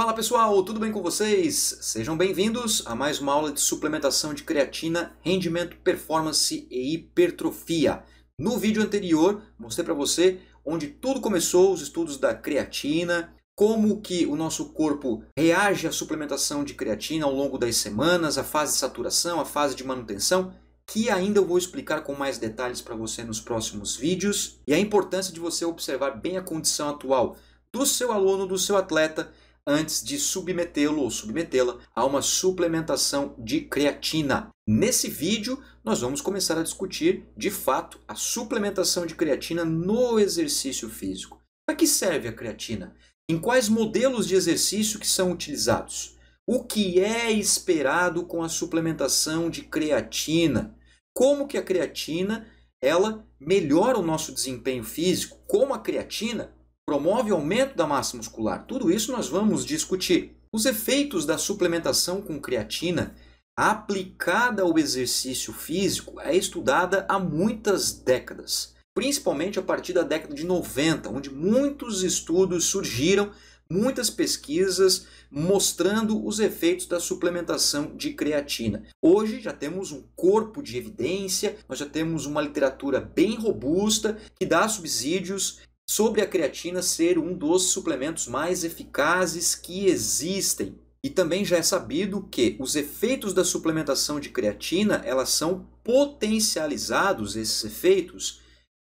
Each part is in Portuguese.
Fala pessoal, tudo bem com vocês? Sejam bem-vindos a mais uma aula de suplementação de creatina, rendimento, performance e hipertrofia. No vídeo anterior, mostrei para você onde tudo começou, os estudos da creatina, como que o nosso corpo reage à suplementação de creatina ao longo das semanas, a fase de saturação, a fase de manutenção, que ainda eu vou explicar com mais detalhes para você nos próximos vídeos, e a importância de você observar bem a condição atual do seu aluno, do seu atleta antes de submetê-lo ou submetê-la a uma suplementação de creatina. Nesse vídeo, nós vamos começar a discutir, de fato, a suplementação de creatina no exercício físico. Para que serve a creatina? Em quais modelos de exercício que são utilizados? O que é esperado com a suplementação de creatina? Como que a creatina ela melhora o nosso desempenho físico? Como a creatina promove aumento da massa muscular. Tudo isso nós vamos discutir. Os efeitos da suplementação com creatina aplicada ao exercício físico é estudada há muitas décadas, principalmente a partir da década de 90, onde muitos estudos surgiram, muitas pesquisas mostrando os efeitos da suplementação de creatina. Hoje já temos um corpo de evidência, nós já temos uma literatura bem robusta que dá subsídios sobre a creatina ser um dos suplementos mais eficazes que existem. E também já é sabido que os efeitos da suplementação de creatina, elas são potencializados esses efeitos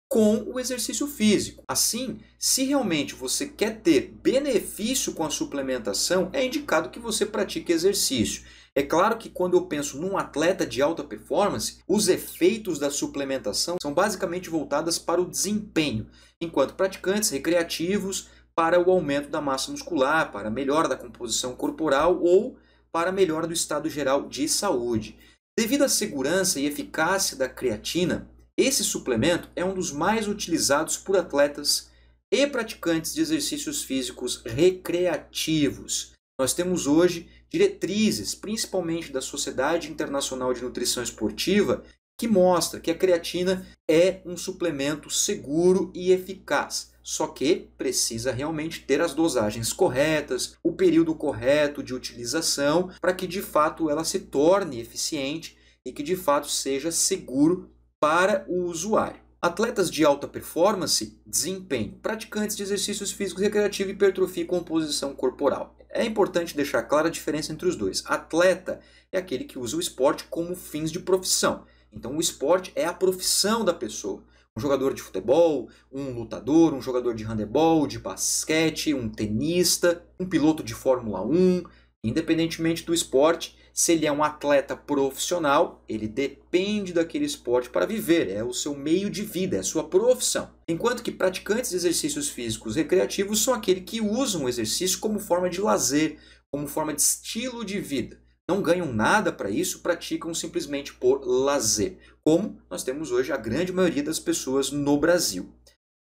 com o exercício físico. Assim, se realmente você quer ter benefício com a suplementação, é indicado que você pratique exercício. É claro que quando eu penso num atleta de alta performance, os efeitos da suplementação são basicamente voltados para o desempenho, enquanto praticantes recreativos para o aumento da massa muscular, para a melhora da composição corporal ou para a melhora do estado geral de saúde. Devido à segurança e eficácia da creatina, esse suplemento é um dos mais utilizados por atletas e praticantes de exercícios físicos recreativos. Nós temos hoje diretrizes, principalmente da Sociedade Internacional de Nutrição Esportiva, que mostra que a creatina é um suplemento seguro e eficaz. Só que precisa realmente ter as dosagens corretas, o período correto de utilização, para que de fato ela se torne eficiente e que de fato seja seguro para o usuário. Atletas de alta performance, desempenho, praticantes de exercícios físicos recreativos, hipertrofia e composição corporal. É importante deixar clara a diferença entre os dois. Atleta é aquele que usa o esporte como fins de profissão. Então, o esporte é a profissão da pessoa. Um jogador de futebol, um lutador, um jogador de handebol, de basquete, um tenista, um piloto de Fórmula 1. Independentemente do esporte, se ele é um atleta profissional, ele depende daquele esporte para viver, é o seu meio de vida, é a sua profissão. Enquanto que praticantes de exercícios físicos recreativos são aqueles que usam o exercício como forma de lazer, como forma de estilo de vida. Não ganham nada para isso, praticam simplesmente por lazer, como nós temos hoje a grande maioria das pessoas no Brasil.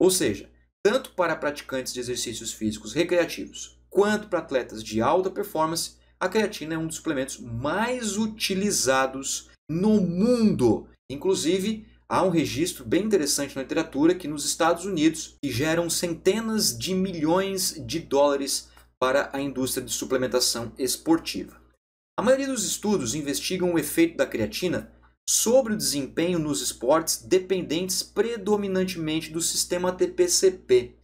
Ou seja, tanto para praticantes de exercícios físicos recreativos quanto para atletas de alta performance, a creatina é um dos suplementos mais utilizados no mundo. Inclusive, há um registro bem interessante na literatura que nos Estados Unidos geram centenas de milhões de dólares para a indústria de suplementação esportiva. A maioria dos estudos investigam o efeito da creatina sobre o desempenho nos esportes dependentes predominantemente do sistema ATP-CP,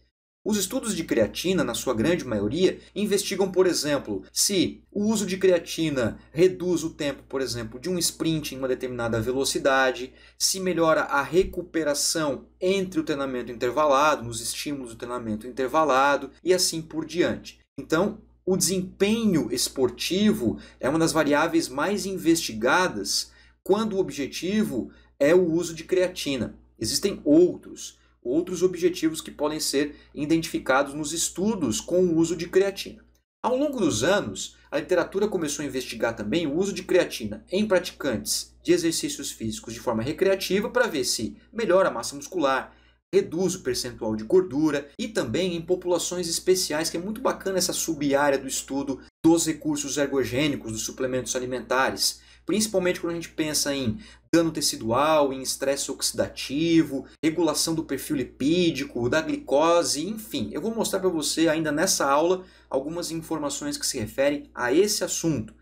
os estudos de creatina, na sua grande maioria, investigam, por exemplo, se o uso de creatina reduz o tempo, por exemplo, de um sprint em uma determinada velocidade, se melhora a recuperação entre o treinamento intervalado, nos estímulos do treinamento intervalado e assim por diante. Então, o desempenho esportivo é uma das variáveis mais investigadas quando o objetivo é o uso de creatina. Existem outros, outros objetivos que podem ser identificados nos estudos com o uso de creatina. Ao longo dos anos, a literatura começou a investigar também o uso de creatina em praticantes de exercícios físicos de forma recreativa para ver se melhora a massa muscular, reduz o percentual de gordura e também em populações especiais, que é muito bacana essa sub-área do estudo dos recursos ergogênicos dos suplementos alimentares, principalmente quando a gente pensa em dano tecidual, em estresse oxidativo, regulação do perfil lipídico, da glicose, enfim. Eu vou mostrar para você ainda nessa aula algumas informações que se referem a esse assunto.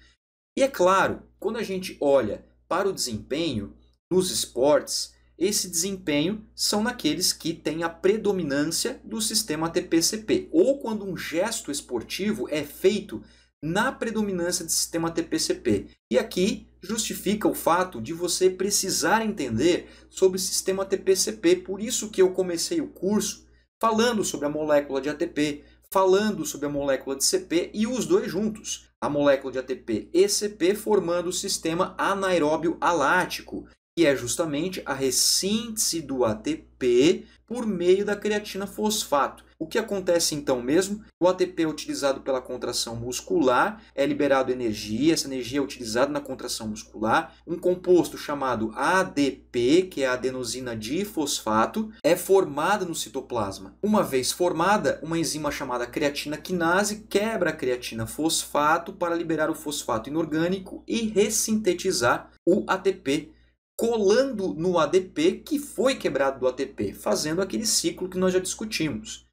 E é claro, quando a gente olha para o desempenho nos esportes, esse desempenho são naqueles que têm a predominância do sistema ATP-CP, ou quando um gesto esportivo é feito na predominância do sistema TPCP. E aqui justifica o fato de você precisar entender sobre sistema TPCP, por isso que eu comecei o curso falando sobre a molécula de ATP, falando sobre a molécula de CP e os dois juntos, a molécula de ATP e CP formando o sistema anaeróbio alático, que é justamente a ressíntese do ATP por meio da creatina fosfato. O que acontece então mesmo? O ATP é utilizado pela contração muscular, é liberado energia, essa energia é utilizada na contração muscular. Um composto chamado ADP, que é a adenosina difosfato, é formada no citoplasma. Uma vez formada, uma enzima chamada creatina quinase quebra a creatina fosfato para liberar o fosfato inorgânico e ressintetizar o ATP colando no ADP que foi quebrado do ATP, fazendo aquele ciclo que nós já discutimos.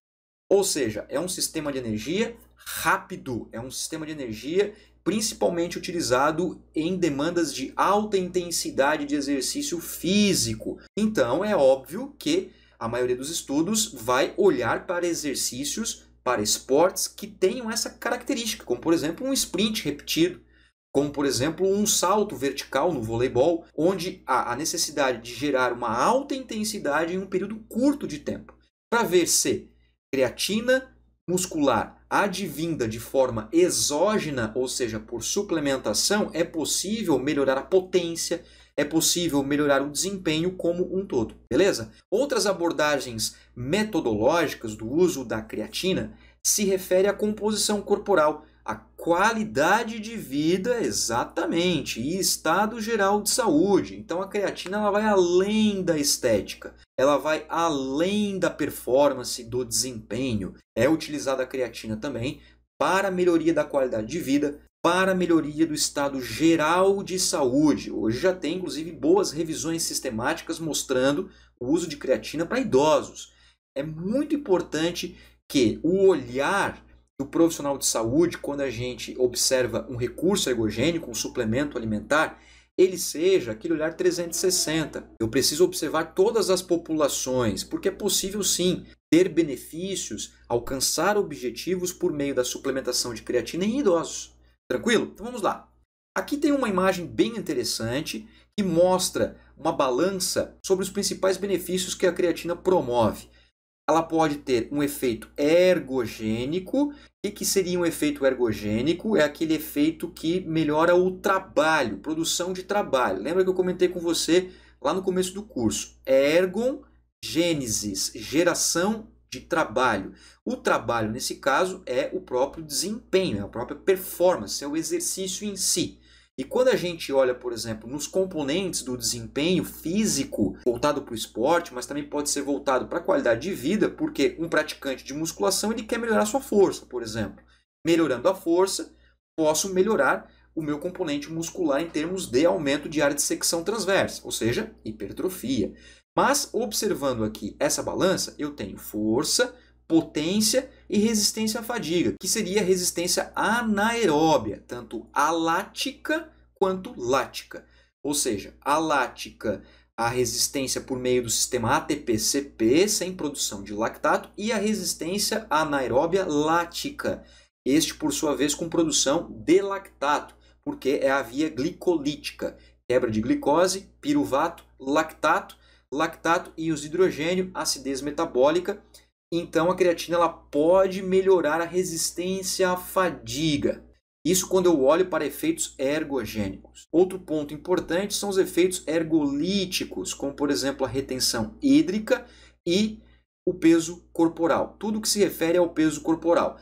Ou seja, é um sistema de energia rápido, é um sistema de energia principalmente utilizado em demandas de alta intensidade de exercício físico. Então, é óbvio que a maioria dos estudos vai olhar para exercícios, para esportes que tenham essa característica, como por exemplo um sprint repetido, como por exemplo um salto vertical no voleibol, onde há a necessidade de gerar uma alta intensidade em um período curto de tempo, para ver se creatina muscular advinda de forma exógena, ou seja, por suplementação, é possível melhorar a potência, é possível melhorar o desempenho como um todo, beleza? Outras abordagens metodológicas do uso da creatina se refere à composição corporal a qualidade de vida, exatamente, e estado geral de saúde. Então a creatina ela vai além da estética, ela vai além da performance, do desempenho. É utilizada a creatina também para a melhoria da qualidade de vida, para a melhoria do estado geral de saúde. Hoje já tem, inclusive, boas revisões sistemáticas mostrando o uso de creatina para idosos. É muito importante que o olhar do profissional de saúde, quando a gente observa um recurso ergogênico, um suplemento alimentar, ele seja aquele olhar 360. Eu preciso observar todas as populações, porque é possível sim ter benefícios, alcançar objetivos por meio da suplementação de creatina em idosos. Tranquilo? Então vamos lá. Aqui tem uma imagem bem interessante que mostra uma balança sobre os principais benefícios que a creatina promove ela pode ter um efeito ergogênico. E que seria um efeito ergogênico? É aquele efeito que melhora o trabalho, produção de trabalho. Lembra que eu comentei com você lá no começo do curso? Ergon gênesis, geração de trabalho. O trabalho, nesse caso, é o próprio desempenho, é a própria performance, é o exercício em si. E quando a gente olha, por exemplo, nos componentes do desempenho físico voltado para o esporte, mas também pode ser voltado para a qualidade de vida, porque um praticante de musculação ele quer melhorar sua força, por exemplo. Melhorando a força, posso melhorar o meu componente muscular em termos de aumento de área de secção transversa, ou seja, hipertrofia. Mas observando aqui essa balança, eu tenho força, potência e resistência à fadiga, que seria resistência anaeróbia, tanto alática quanto lática. Ou seja, alática a resistência por meio do sistema ATP-CP, sem produção de lactato, e a resistência anaeróbia lática, este por sua vez com produção de lactato, porque é a via glicolítica, quebra de glicose, piruvato, lactato, lactato e os hidrogênio, acidez metabólica então a creatina ela pode melhorar a resistência à fadiga. Isso quando eu olho para efeitos ergogênicos. Outro ponto importante são os efeitos ergolíticos, como por exemplo a retenção hídrica e o peso corporal. Tudo que se refere ao peso corporal.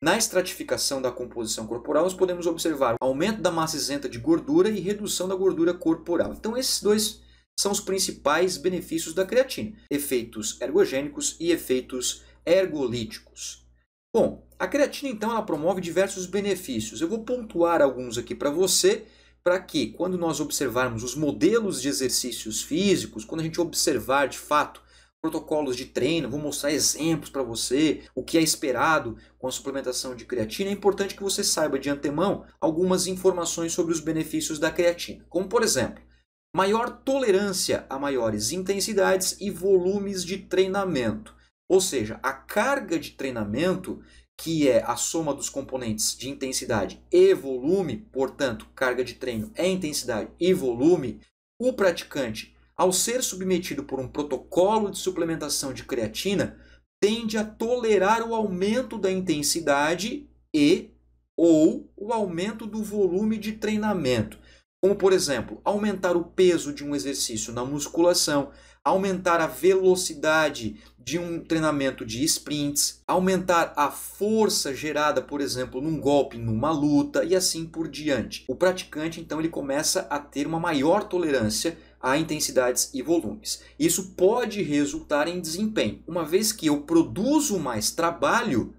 Na estratificação da composição corporal, nós podemos observar aumento da massa isenta de gordura e redução da gordura corporal. Então, esses dois são os principais benefícios da creatina: efeitos ergogênicos e efeitos ergolíticos. Bom, a creatina então ela promove diversos benefícios. Eu vou pontuar alguns aqui para você, para que quando nós observarmos os modelos de exercícios físicos, quando a gente observar de fato protocolos de treino, vou mostrar exemplos para você, o que é esperado com a suplementação de creatina. É importante que você saiba de antemão algumas informações sobre os benefícios da creatina. Como por exemplo, maior tolerância a maiores intensidades e volumes de treinamento. Ou seja, a carga de treinamento, que é a soma dos componentes de intensidade e volume, portanto, carga de treino é intensidade e volume, o praticante, ao ser submetido por um protocolo de suplementação de creatina, tende a tolerar o aumento da intensidade e ou o aumento do volume de treinamento. Como, por exemplo, aumentar o peso de um exercício na musculação, aumentar a velocidade de um treinamento de sprints, aumentar a força gerada, por exemplo, num golpe, numa luta e assim por diante. O praticante, então, ele começa a ter uma maior tolerância a intensidades e volumes. Isso pode resultar em desempenho. Uma vez que eu produzo mais trabalho,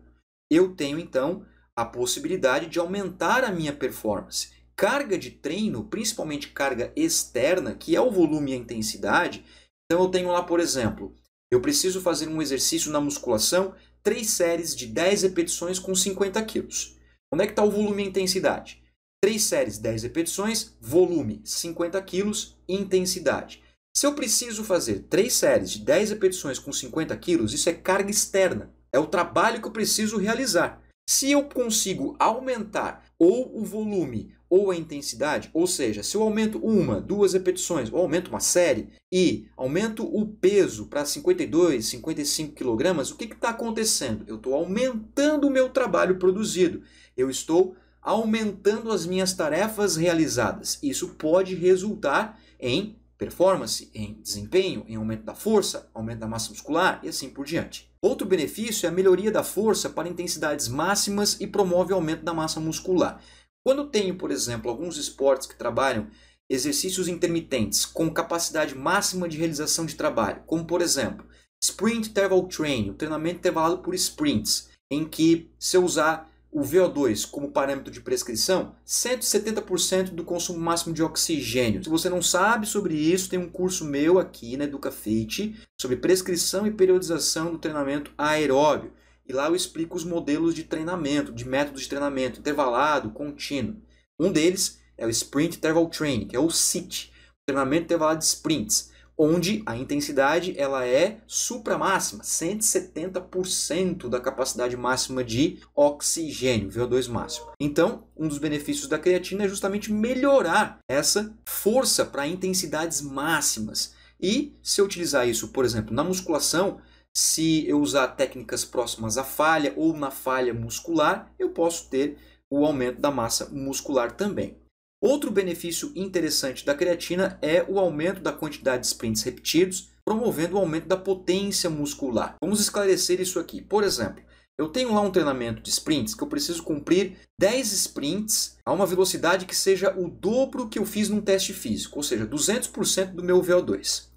eu tenho então a possibilidade de aumentar a minha performance carga de treino, principalmente carga externa, que é o volume e a intensidade. Então eu tenho lá, por exemplo, eu preciso fazer um exercício na musculação, três séries de 10 repetições com 50 quilos. Onde é que está o volume e a intensidade? Três séries, 10 repetições, volume 50 quilos, intensidade. Se eu preciso fazer três séries de 10 repetições com 50 quilos, isso é carga externa. É o trabalho que eu preciso realizar. Se eu consigo aumentar ou o volume ou a intensidade, ou seja, se eu aumento uma, duas repetições, ou aumento uma série e aumento o peso para 52, 55 kg, o que está acontecendo? Eu estou aumentando o meu trabalho produzido, eu estou aumentando as minhas tarefas realizadas. Isso pode resultar em performance, em desempenho, em aumento da força, aumento da massa muscular e assim por diante. Outro benefício é a melhoria da força para intensidades máximas e promove o aumento da massa muscular. Quando tenho, por exemplo, alguns esportes que trabalham exercícios intermitentes com capacidade máxima de realização de trabalho, como por exemplo, sprint interval training, o treinamento intervalado por sprints, em que se eu usar o VO2 como parâmetro de prescrição, 170% do consumo máximo de oxigênio. Se você não sabe sobre isso, tem um curso meu aqui na EducaFit sobre prescrição e periodização do treinamento aeróbio. E lá eu explico os modelos de treinamento, de métodos de treinamento, intervalado, contínuo. Um deles é o Sprint Interval Training, que é o SIT, treinamento intervalado de sprints, onde a intensidade ela é supramáxima, 170% da capacidade máxima de oxigênio, VO2 máximo. Então, um dos benefícios da creatina é justamente melhorar essa força para intensidades máximas. E se eu utilizar isso, por exemplo, na musculação, se eu usar técnicas próximas à falha ou na falha muscular, eu posso ter o aumento da massa muscular também. Outro benefício interessante da creatina é o aumento da quantidade de sprints repetidos, promovendo o aumento da potência muscular. Vamos esclarecer isso aqui. Por exemplo, eu tenho lá um treinamento de sprints que eu preciso cumprir 10 sprints a uma velocidade que seja o dobro que eu fiz num teste físico, ou seja, 200% do meu VO2.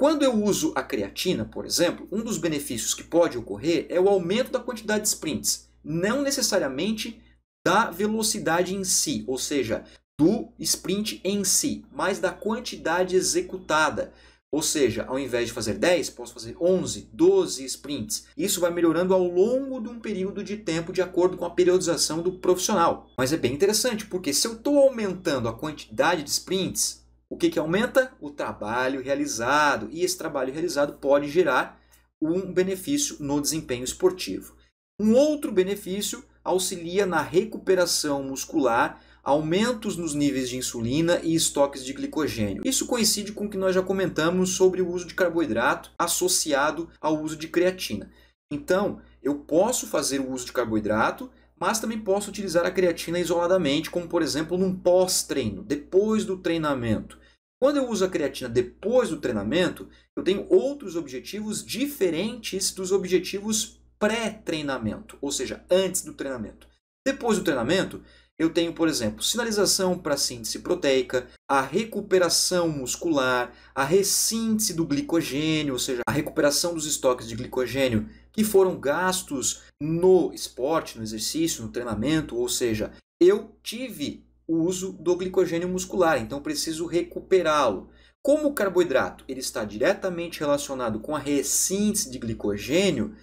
Quando eu uso a creatina, por exemplo, um dos benefícios que pode ocorrer é o aumento da quantidade de sprints, não necessariamente da velocidade em si, ou seja, do sprint em si, mas da quantidade executada. Ou seja, ao invés de fazer 10, posso fazer 11, 12 sprints. Isso vai melhorando ao longo de um período de tempo de acordo com a periodização do profissional. Mas é bem interessante, porque se eu estou aumentando a quantidade de sprints, o que, que aumenta? O trabalho realizado. E esse trabalho realizado pode gerar um benefício no desempenho esportivo. Um outro benefício auxilia na recuperação muscular, aumentos nos níveis de insulina e estoques de glicogênio. Isso coincide com o que nós já comentamos sobre o uso de carboidrato associado ao uso de creatina. Então, eu posso fazer o uso de carboidrato mas também posso utilizar a creatina isoladamente, como por exemplo num pós-treino, depois do treinamento. Quando eu uso a creatina depois do treinamento, eu tenho outros objetivos diferentes dos objetivos pré-treinamento, ou seja, antes do treinamento. Depois do treinamento, eu tenho, por exemplo, sinalização para síntese proteica, a recuperação muscular, a ressíntese do glicogênio, ou seja, a recuperação dos estoques de glicogênio que foram gastos no esporte, no exercício, no treinamento, ou seja, eu tive o uso do glicogênio muscular, então preciso recuperá-lo. Como o carboidrato ele está diretamente relacionado com a ressíntese de glicogênio,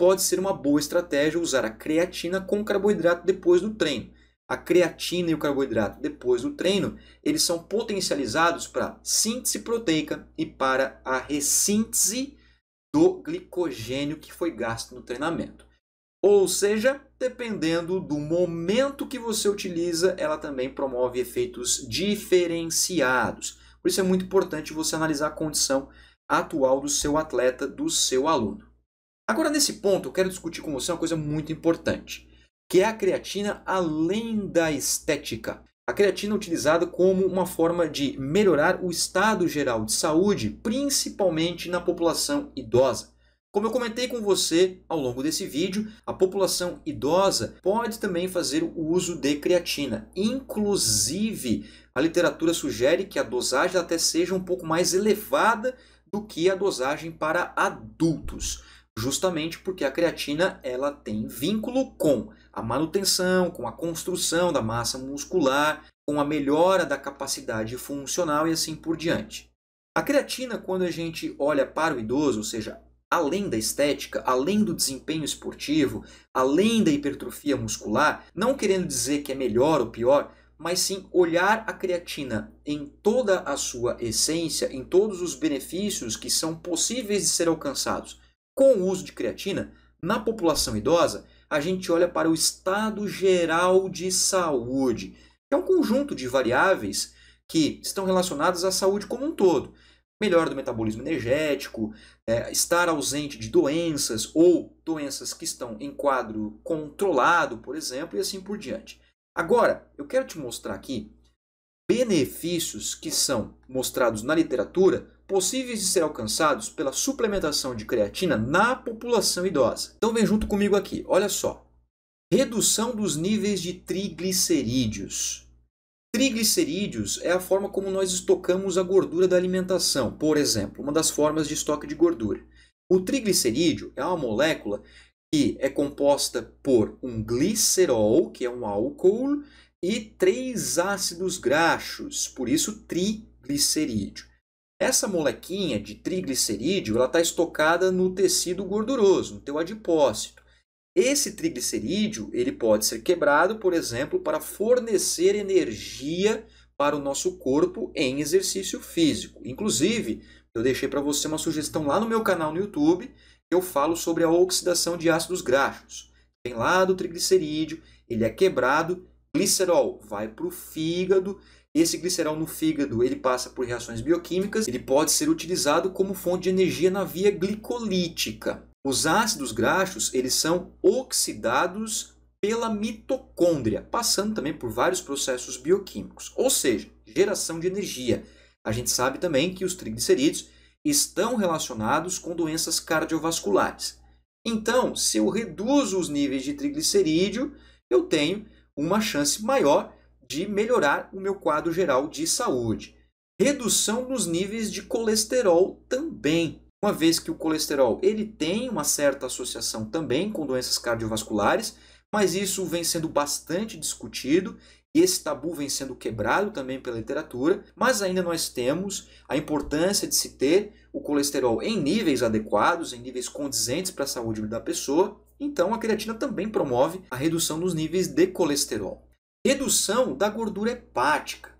pode ser uma boa estratégia usar a creatina com carboidrato depois do treino. A creatina e o carboidrato depois do treino, eles são potencializados para síntese proteica e para a ressíntese do glicogênio que foi gasto no treinamento. Ou seja, dependendo do momento que você utiliza, ela também promove efeitos diferenciados. Por isso é muito importante você analisar a condição atual do seu atleta, do seu aluno. Agora, nesse ponto, eu quero discutir com você uma coisa muito importante, que é a creatina além da estética. A creatina é utilizada como uma forma de melhorar o estado geral de saúde, principalmente na população idosa. Como eu comentei com você ao longo desse vídeo, a população idosa pode também fazer o uso de creatina. Inclusive, a literatura sugere que a dosagem até seja um pouco mais elevada do que a dosagem para adultos justamente porque a creatina ela tem vínculo com a manutenção, com a construção da massa muscular, com a melhora da capacidade funcional e assim por diante. A creatina, quando a gente olha para o idoso, ou seja, além da estética, além do desempenho esportivo, além da hipertrofia muscular, não querendo dizer que é melhor ou pior, mas sim olhar a creatina em toda a sua essência, em todos os benefícios que são possíveis de ser alcançados com o uso de creatina na população idosa, a gente olha para o estado geral de saúde, que é um conjunto de variáveis que estão relacionadas à saúde como um todo melhora do metabolismo energético, é, estar ausente de doenças ou doenças que estão em quadro controlado, por exemplo, e assim por diante. Agora, eu quero te mostrar aqui benefícios que são mostrados na literatura possíveis de ser alcançados pela suplementação de creatina na população idosa. Então vem junto comigo aqui, olha só. Redução dos níveis de triglicerídeos. Triglicerídeos é a forma como nós estocamos a gordura da alimentação, por exemplo, uma das formas de estoque de gordura. O triglicerídeo é uma molécula que é composta por um glicerol, que é um álcool, e três ácidos graxos, por isso triglicerídeo. Essa molequinha de triglicerídeo está estocada no tecido gorduroso, no teu adipócito. Esse triglicerídeo ele pode ser quebrado, por exemplo, para fornecer energia para o nosso corpo em exercício físico. Inclusive, eu deixei para você uma sugestão lá no meu canal no YouTube, eu falo sobre a oxidação de ácidos graxos. Tem lá do triglicerídeo, ele é quebrado, glicerol vai para o fígado, esse glicerol no fígado ele passa por reações bioquímicas, ele pode ser utilizado como fonte de energia na via glicolítica. Os ácidos graxos eles são oxidados pela mitocôndria, passando também por vários processos bioquímicos, ou seja, geração de energia. A gente sabe também que os triglicerídeos estão relacionados com doenças cardiovasculares. Então, se eu reduzo os níveis de triglicerídeo, eu tenho uma chance maior de melhorar o meu quadro geral de saúde. Redução nos níveis de colesterol também uma vez que o colesterol ele tem uma certa associação também com doenças cardiovasculares, mas isso vem sendo bastante discutido e esse tabu vem sendo quebrado também pela literatura, mas ainda nós temos a importância de se ter o colesterol em níveis adequados, em níveis condizentes para a saúde da pessoa. Então a creatina também promove a redução dos níveis de colesterol. Redução da gordura hepática.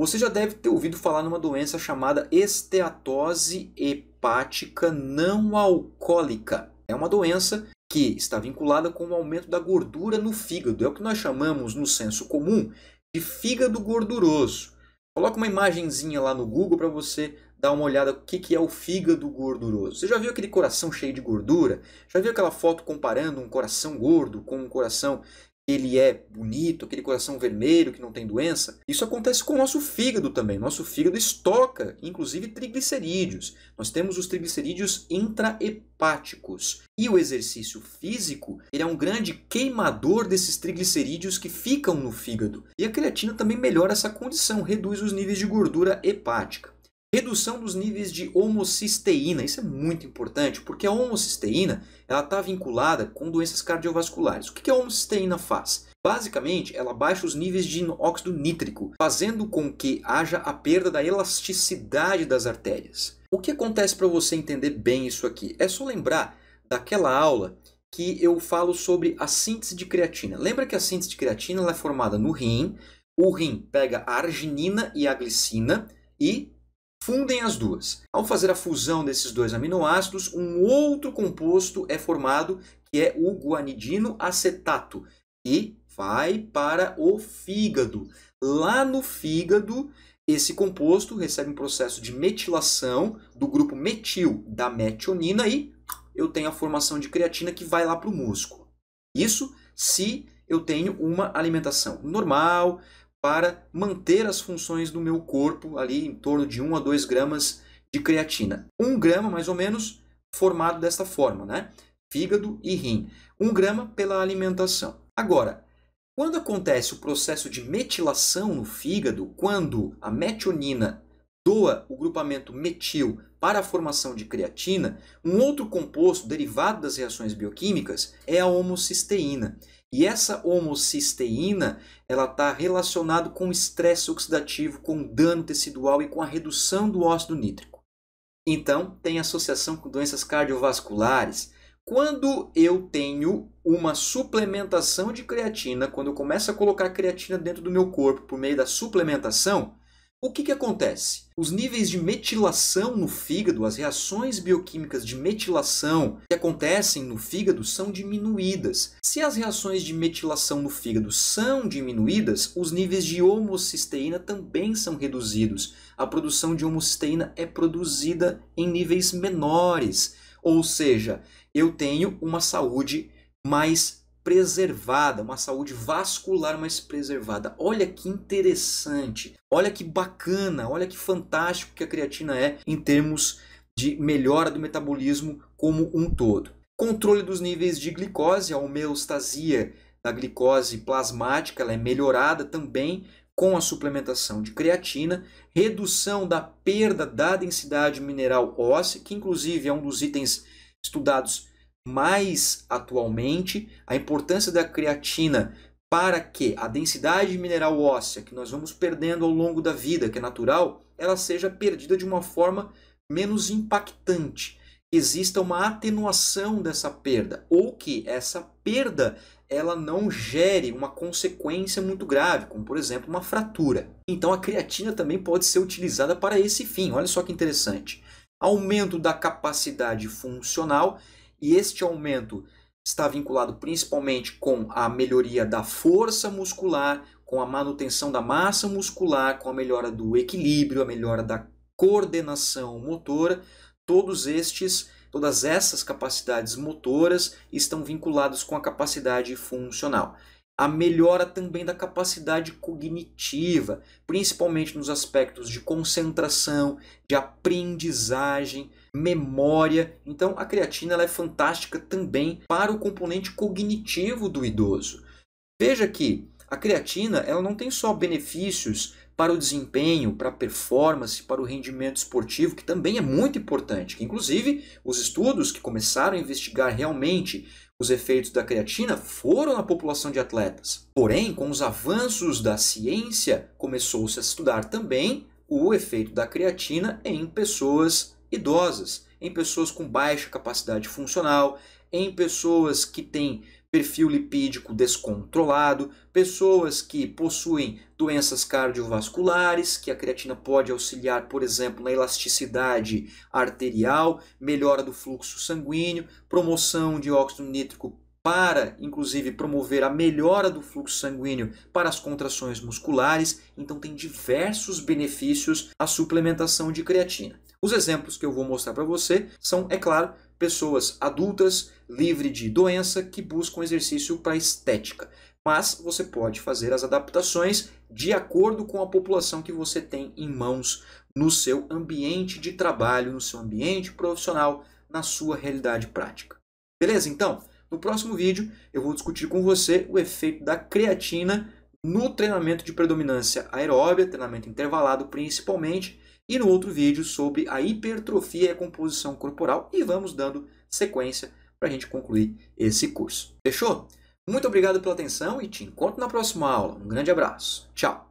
Você já deve ter ouvido falar numa doença chamada esteatose hepática hepática não alcoólica. É uma doença que está vinculada com o aumento da gordura no fígado. É o que nós chamamos no senso comum de fígado gorduroso. Coloca uma imagenzinha lá no Google para você dar uma olhada o que, que é o fígado gorduroso. Você já viu aquele coração cheio de gordura? Já viu aquela foto comparando um coração gordo com um coração ele é bonito, aquele coração vermelho que não tem doença. Isso acontece com o nosso fígado também. Nosso fígado estoca, inclusive, triglicerídeos. Nós temos os triglicerídeos intrahepáticos. E o exercício físico ele é um grande queimador desses triglicerídeos que ficam no fígado. E a creatina também melhora essa condição, reduz os níveis de gordura hepática. Redução dos níveis de homocisteína, isso é muito importante, porque a homocisteína está vinculada com doenças cardiovasculares. O que a homocisteína faz? Basicamente, ela baixa os níveis de óxido nítrico, fazendo com que haja a perda da elasticidade das artérias. O que acontece para você entender bem isso aqui? É só lembrar daquela aula que eu falo sobre a síntese de creatina. Lembra que a síntese de creatina é formada no rim, o rim pega a arginina e a glicina e fundem as duas. Ao fazer a fusão desses dois aminoácidos, um outro composto é formado, que é o guanidino acetato, que vai para o fígado. Lá no fígado, esse composto recebe um processo de metilação do grupo metil da metionina e eu tenho a formação de creatina que vai lá para o músculo. Isso se eu tenho uma alimentação normal, para manter as funções do meu corpo ali em torno de 1 a 2 gramas de creatina. um grama, mais ou menos, formado desta forma, né? Fígado e rim. um grama pela alimentação. Agora, quando acontece o processo de metilação no fígado, quando a metionina doa o grupamento metil para a formação de creatina, um outro composto derivado das reações bioquímicas é a homocisteína. E essa homocisteína ela está relacionada com o estresse oxidativo, com dano tecidual e com a redução do óxido nítrico. Então, tem associação com doenças cardiovasculares. Quando eu tenho uma suplementação de creatina, quando eu começo a colocar creatina dentro do meu corpo por meio da suplementação, o que, que acontece? Os níveis de metilação no fígado, as reações bioquímicas de metilação que acontecem no fígado são diminuídas. Se as reações de metilação no fígado são diminuídas, os níveis de homocisteína também são reduzidos. A produção de homocisteína é produzida em níveis menores, ou seja, eu tenho uma saúde mais preservada, uma saúde vascular mais preservada. Olha que interessante, olha que bacana, olha que fantástico que a creatina é em termos de melhora do metabolismo como um todo. Controle dos níveis de glicose, a homeostasia da glicose plasmática ela é melhorada também com a suplementação de creatina, redução da perda da densidade mineral óssea, que inclusive é um dos itens estudados mais atualmente a importância da creatina para que a densidade mineral óssea que nós vamos perdendo ao longo da vida, que é natural, ela seja perdida de uma forma menos impactante, que exista uma atenuação dessa perda ou que essa perda ela não gere uma consequência muito grave, como por exemplo uma fratura. Então a creatina também pode ser utilizada para esse fim. Olha só que interessante. Aumento da capacidade funcional e este aumento está vinculado principalmente com a melhoria da força muscular, com a manutenção da massa muscular, com a melhora do equilíbrio, a melhora da coordenação motora. Todos estes, todas essas capacidades motoras estão vinculadas com a capacidade funcional. A melhora também da capacidade cognitiva, principalmente nos aspectos de concentração, de aprendizagem, memória. Então a creatina ela é fantástica também para o componente cognitivo do idoso. Veja que a creatina ela não tem só benefícios para o desempenho, para a performance, para o rendimento esportivo, que também é muito importante. Que, inclusive, os estudos que começaram a investigar realmente os efeitos da creatina foram na população de atletas. Porém, com os avanços da ciência, começou-se a estudar também o efeito da creatina em pessoas idosas, em pessoas com baixa capacidade funcional, em pessoas que têm perfil lipídico descontrolado, pessoas que possuem doenças cardiovasculares, que a creatina pode auxiliar, por exemplo, na elasticidade arterial, melhora do fluxo sanguíneo, promoção de óxido nítrico para, inclusive, promover a melhora do fluxo sanguíneo para as contrações musculares. Então, tem diversos benefícios a suplementação de creatina. Os exemplos que eu vou mostrar para você são, é claro, pessoas adultas, livre de doença, que buscam exercício para estética. Mas você pode fazer as adaptações de acordo com a população que você tem em mãos no seu ambiente de trabalho, no seu ambiente profissional, na sua realidade prática. Beleza? Então, no próximo vídeo eu vou discutir com você o efeito da creatina no treinamento de predominância aeróbia, treinamento intervalado principalmente, e no outro vídeo sobre a hipertrofia e a composição corporal e vamos dando sequência para a gente concluir esse curso. Fechou? Muito obrigado pela atenção e te encontro na próxima aula. Um grande abraço. Tchau!